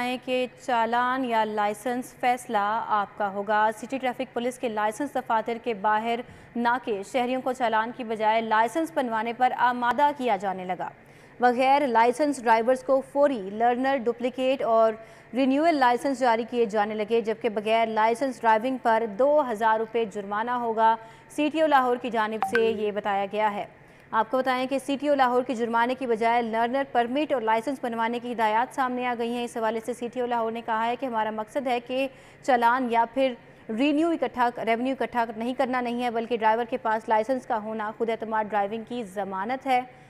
बताएं कि चालान या लाइसेंस फैसला आपका होगा सिटी ट्रैफिक पुलिस के लाइसेंस दफातर के बाहर नाके शहरियों को चालान की बजाय लाइसेंस बनवाने पर आमादा किया जाने लगा बगैर लाइसेंस ड्राइवर्स को फौरी लर्नर डुप्लीकेट और रिन्यूअल लाइसेंस जारी किए जाने लगे जबकि बगैर लाइसेंस ड्राइविंग पर दो हज़ार रुपये जुर्माना होगा सी टी ओ लाहौर की जानब से ये बताया गया है आपको बताएं कि सीटीओ लाहौर के जुर्माने की बजाय लर्नर परमिट और लाइसेंस बनवाने की हिदायत सामने आ गई हैं इस हवाले से सीटीओ लाहौर ने कहा है कि हमारा मकसद है कि चलान या फिर रीन्यू इकट्ठा रेवेन्यू इकट्ठा नहीं करना नहीं है बल्कि ड्राइवर के पास लाइसेंस का होना खुद एतम ड्राइविंग की ज़मानत है